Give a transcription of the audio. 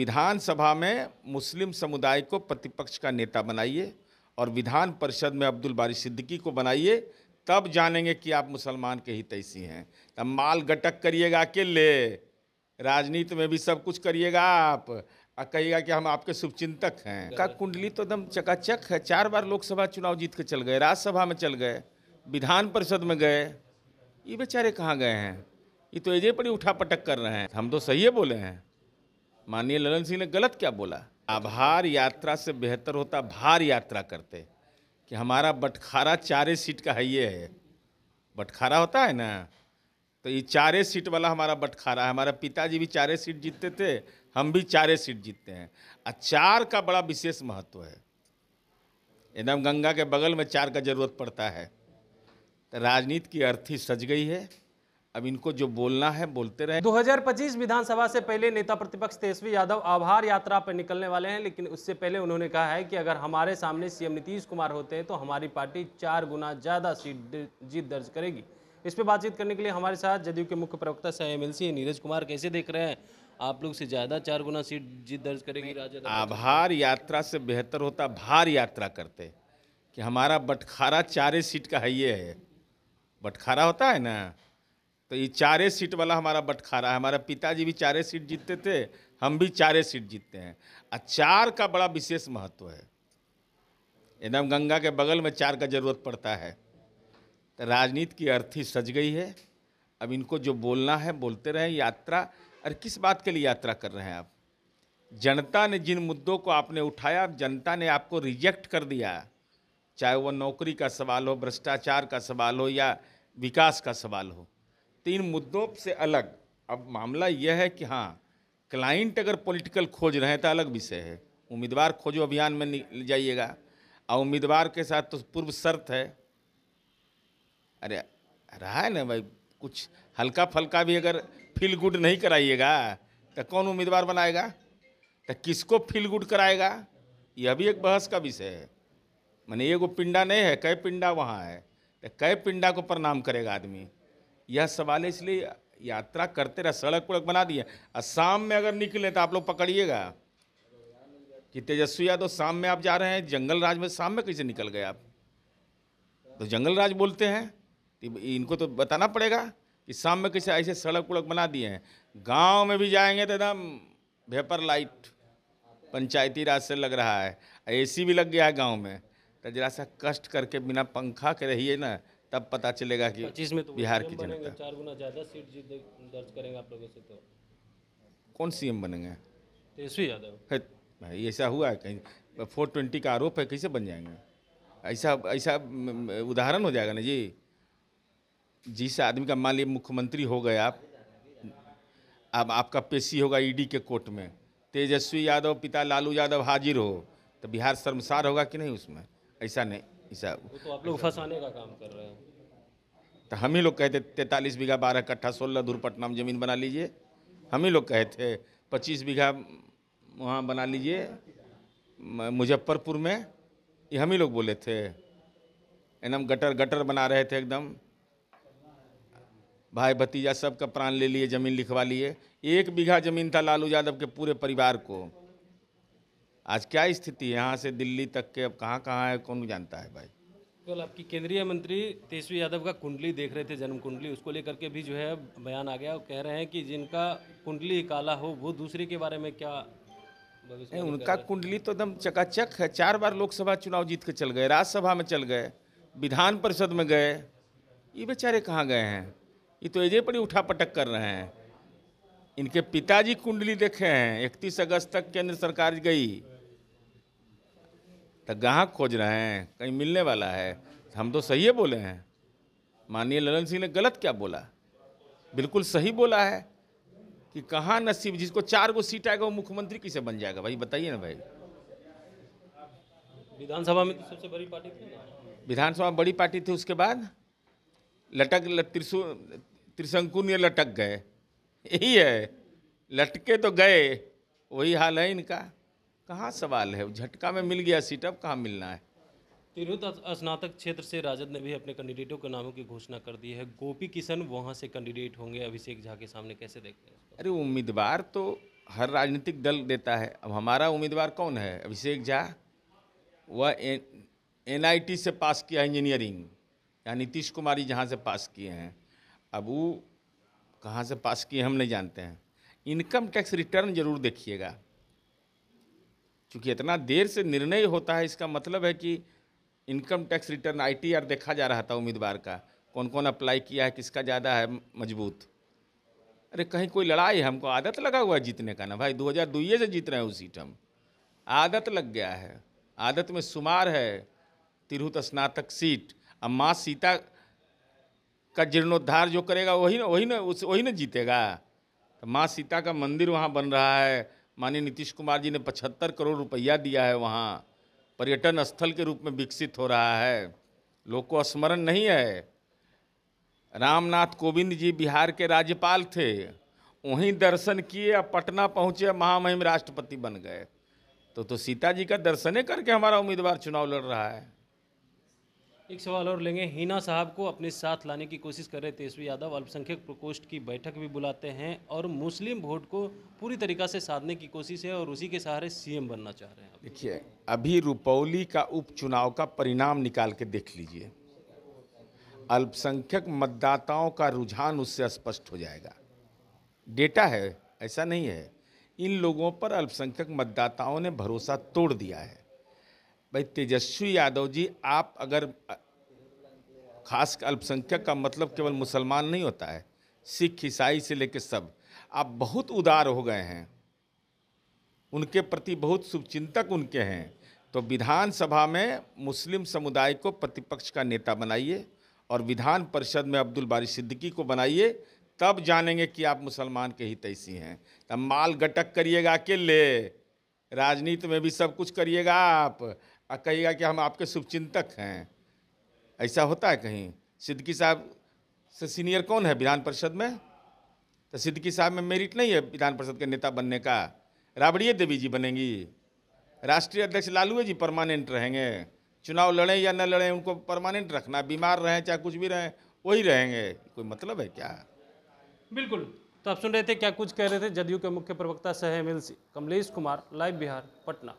विधानसभा में मुस्लिम समुदाय को प्रतिपक्ष का नेता बनाइए और विधान परिषद में अब्दुल बारी सिद्दीकी को बनाइए तब जानेंगे कि आप मुसलमान के ही तैसी हैं तब माल गटक करिएगा अकेले राजनीति में भी सब कुछ करिएगा आप और कहिएगा कि हम आपके शुभचिंतक हैं का कुंडली तो एकदम चकाचक है चार बार लोकसभा चुनाव जीत के चल गए राज्यसभा में चल गए विधान परिषद में गए ये बेचारे कहाँ गए हैं ये तो एजे पर ही उठा पटक कर रहे हैं हम तो सही बोले हैं माननीय ललन सिंह ने गलत क्या बोला आभार यात्रा से बेहतर होता भार यात्रा करते कि हमारा बटखारा चारे सीट का है ये है बटखारा होता है ना तो ये चारे सीट वाला हमारा बटखारा है हमारा पिताजी भी चारे सीट जीतते थे हम भी चारे सीट जीतते हैं अचार का बड़ा विशेष महत्व है एकदम गंगा के बगल में चार का जरूरत पड़ता है तो राजनीति की अर्थी सज गई है अब इनको जो बोलना है बोलते रहे 2025 विधानसभा से पहले नेता प्रतिपक्ष तेजस्वी यादव आभार यात्रा पर निकलने वाले हैं लेकिन उससे पहले उन्होंने कहा है कि अगर हमारे सामने सीएम नीतीश कुमार होते हैं तो हमारी पार्टी चार गुना ज़्यादा सीट जीत दर्ज करेगी इस पर बातचीत करने के लिए हमारे साथ जदयू के मुख्य प्रवक्ता सह एम नीरज कुमार कैसे देख रहे हैं आप लोग से ज़्यादा चार गुना सीट जीत दर्ज करेगी आभार यात्रा से बेहतर होता भार यात्रा करते कि हमारा बटखारा चारे सीट का है ये है बटखारा होता है ना तो ये चारे सीट वाला हमारा बटखारा है हमारा पिताजी भी चारे सीट जीतते थे हम भी चारे सीट जीतते हैं और चार का बड़ा विशेष महत्व है एकदम गंगा के बगल में चार का जरूरत पड़ता है तो राजनीति की अर्थी सज गई है अब इनको जो बोलना है बोलते रहें यात्रा अरे किस बात के लिए यात्रा कर रहे हैं आप जनता ने जिन मुद्दों को आपने उठाया जनता ने आपको रिजेक्ट कर दिया चाहे वह नौकरी का सवाल हो भ्रष्टाचार का सवाल हो या विकास का सवाल हो तीन मुद्दों से अलग अब मामला यह है कि हाँ क्लाइंट अगर पॉलिटिकल खोज रहे हैं तो अलग विषय है उम्मीदवार खोजो अभियान में जाइएगा और उम्मीदवार के साथ तो पूर्व शर्त है अरे रहा है ना भाई कुछ हल्का फल्का भी अगर फील गुड नहीं कराइएगा तो कौन उम्मीदवार बनाएगा तो किसको फील गुड कराएगा यह भी एक बहस का विषय है मैंने ये वो पिंडा नहीं है कई पिंडा वहाँ है तो कै पिंडा को प्रणाम करेगा आदमी यह सवाल है इसलिए यात्रा करते रहे सड़क उड़क बना दिए और शाम में अगर निकले तो आप लोग पकड़िएगा कि तेजस्वी यादव शाम में आप जा रहे हैं जंगल राज में शाम में कैसे निकल गए आप तो जंगल राज बोलते हैं तो इनको तो बताना पड़ेगा कि शाम में कैसे ऐसे सड़क उड़क बना दिए हैं गांव में भी जाएंगे तो एकदम वेपर लाइट पंचायती राज से लग रहा है एसी भी लग गया है गांव में तो जरा सा कष्ट करके बिना पंखा के रहिए ना तब पता चलेगा कि में तो बिहार की जनता चार गुना ज़्यादा सीट जीत दर्ज करेंगे आप लोगों से तो कौन सी एम बनेंगे तेजस्वी यादव ऐसा हुआ है कहीं फोर ट्वेंटी का आरोप है कैसे बन जाएंगे ऐसा ऐसा उदाहरण हो जाएगा ना जी जिस आदमी का मान लीजिए मुख्यमंत्री हो गए आप अब आपका पेशी होगा ईडी e के कोर्ट में तेजस्वी यादव पिता लालू यादव हाजिर हो तो बिहार शर्मसार होगा कि नहीं उसमें ऐसा नहीं हिसाब तो आप लोग फंसाने का काम कर रहे हैं तो हम ही लोग कहते तैतालीस बीघा बारह कट्ठा सोलह दूरपटना में ज़मीन बना लीजिए हम ही लोग कहे थे पच्चीस बीघा वहाँ बना लीजिए मुजफ्फरपुर में ये हम ही लोग बोले थे एकदम गटर गटर बना रहे थे एकदम भाई भतीजा सबका प्राण ले लिए ज़मीन लिखवा लिए एक बीघा ज़मीन था लालू यादव के पूरे परिवार को आज क्या स्थिति है यहाँ से दिल्ली तक के अब कहाँ कहाँ है कौन जानता है भाई कल आपकी केंद्रीय मंत्री तेजस्वी यादव का कुंडली देख रहे थे जन्म कुंडली उसको लेकर के भी जो है बयान आ गया और कह रहे हैं कि जिनका कुंडली काला हो वो दूसरे के बारे में क्या नहीं उनका कुंडली तो एकदम चकाचक है चार बार लोकसभा चुनाव जीत के चल गए राज्यसभा में चल गए विधान परिषद में गए ये बेचारे कहाँ गए हैं ये तो एजे पर ही उठा पटक कर रहे हैं इनके पिताजी कुंडली देखे हैं इकतीस अगस्त तक केंद्र सरकार गई तो ग्राहक खोज रहे हैं कहीं मिलने वाला है तो हम तो सही बोले हैं माननीय ललन सिंह ने गलत क्या बोला बिल्कुल सही बोला है कि कहाँ नसीब जिसको चार गो सीट आएगा वो मुख्यमंत्री किसे बन जाएगा भाई बताइए ना भाई विधानसभा में तो सबसे बड़ी पार्टी थी विधानसभा बड़ी पार्टी थी उसके बाद लटक त्रिशु त्रिशंकुन ये लटक गए यही है लटके तो गए वही हाल है इनका कहाँ सवाल है झटका में मिल गया सीट अब कहाँ मिलना है तिरुत स्नातक क्षेत्र से राजद ने भी अपने कैंडिडेटों के नामों की घोषणा कर दी है गोपी किशन वहाँ से कैंडिडेट होंगे अभिषेक झा के सामने कैसे देखते हैं अरे उम्मीदवार तो हर राजनीतिक दल देता है अब हमारा उम्मीदवार कौन है अभिषेक झा वह एन से पास किया इंजीनियरिंग या नीतीश कुमारी जहाँ से पास किए हैं अब वो कहाँ से पास किए हम नहीं जानते हैं इनकम टैक्स रिटर्न जरूर देखिएगा चूँकि इतना देर से निर्णय होता है इसका मतलब है कि इनकम टैक्स रिटर्न आई देखा जा रहा था उम्मीदवार का कौन कौन अप्लाई किया है किसका ज़्यादा है मजबूत अरे कहीं कोई लड़ाई है हमको आदत लगा हुआ है जीतने का ना भाई दो हज़ार दुइये से जीत रहे हैं उस सीट हम आदत लग गया है आदत में शुमार है तिरहुत स्नातक सीट अब माँ सीता का जीर्णोद्धार जो करेगा वही ना वही ना उस वही ना जीतेगा तो माँ सीता का मंदिर वहाँ बन रहा है माननीय नीतीश कुमार जी ने पचहत्तर करोड़ रुपया दिया है वहाँ पर्यटन स्थल के रूप में विकसित हो रहा है लोग को स्मरण नहीं है रामनाथ कोविंद जी बिहार के राज्यपाल थे वहीं दर्शन किए अब पटना पहुँचे महामहिम राष्ट्रपति बन गए तो तो सीता जी का दर्शने करके हमारा उम्मीदवार चुनाव लड़ रहा है एक सवाल और लेंगे हिना साहब को अपने साथ लाने की कोशिश कर रहे तेजस्वी यादव अल्पसंख्यक प्रकोष्ठ की बैठक भी बुलाते हैं और मुस्लिम वोट को पूरी तरीका से साधने की कोशिश है और उसी के सहारे सीएम बनना चाह रहे हैं देखिए अभी रुपौली का उपचुनाव का परिणाम निकाल के देख लीजिए अल्पसंख्यक मतदाताओं का रुझान उससे स्पष्ट हो जाएगा डेटा है ऐसा नहीं है इन लोगों पर अल्पसंख्यक मतदाताओं ने भरोसा तोड़ दिया है भाई तेजस्वी यादव जी आप अगर खास अल्पसंख्यक का मतलब केवल मुसलमान नहीं होता है सिख ईसाई से लेकर सब आप बहुत उदार हो गए हैं उनके प्रति बहुत शुभचिंतक उनके हैं तो विधानसभा में मुस्लिम समुदाय को प्रतिपक्ष का नेता बनाइए और विधान परिषद में अब्दुल बारी सिद्दीकी को बनाइए तब जानेंगे कि आप मुसलमान के ही तैसी हैं तब माल गटक करिएगा अकेले राजनीति में भी सब कुछ करिएगा आप और कहेगा कि हम आपके शुभचिंतक हैं ऐसा होता है कहीं सिद्दकी साहब से सीनियर कौन है विधान परिषद में तो सिद्दकी साहब में मेरिट नहीं है विधान परिषद के नेता बनने का राबड़िए देवी जी बनेंगी राष्ट्रीय अध्यक्ष लालू जी परमानेंट रहेंगे चुनाव लड़ें या न लड़ें उनको परमानेंट रखना बीमार रहें चाहे कुछ भी रहें वही रहेंगे कोई मतलब है क्या बिल्कुल तो आप सुन रहे थे क्या कुछ कह रहे थे जदयू के मुख्य प्रवक्ता सह एम कमलेश कुमार लाइव बिहार पटना